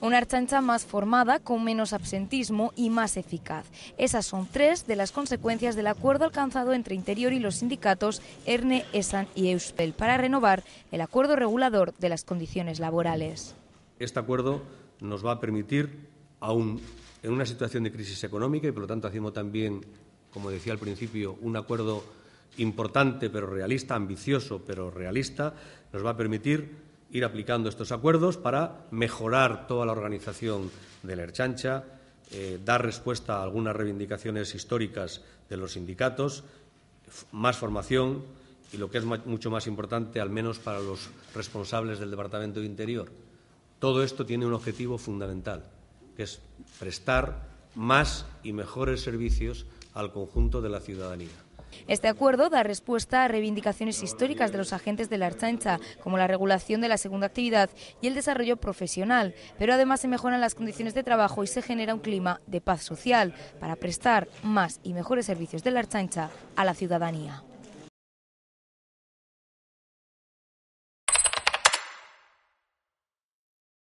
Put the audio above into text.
Una Archancha más formada, con menos absentismo y más eficaz. Esas son tres de las consecuencias del acuerdo alcanzado entre Interior y los sindicatos ERNE, ESAN y EUSPEL para renovar el acuerdo regulador de las condiciones laborales. Este acuerdo nos va a permitir, aún en una situación de crisis económica y por lo tanto hacemos también, como decía al principio, un acuerdo importante pero realista, ambicioso pero realista, nos va a permitir ir aplicando estos acuerdos para mejorar toda la organización de la Erchancha, eh, dar respuesta a algunas reivindicaciones históricas de los sindicatos, más formación y, lo que es mucho más importante, al menos para los responsables del Departamento de Interior. Todo esto tiene un objetivo fundamental, que es prestar más y mejores servicios al conjunto de la ciudadanía. Este acuerdo da respuesta a reivindicaciones históricas de los agentes de la Archancha, como la regulación de la segunda actividad y el desarrollo profesional, pero además se mejoran las condiciones de trabajo y se genera un clima de paz social para prestar más y mejores servicios de la Archancha a la ciudadanía.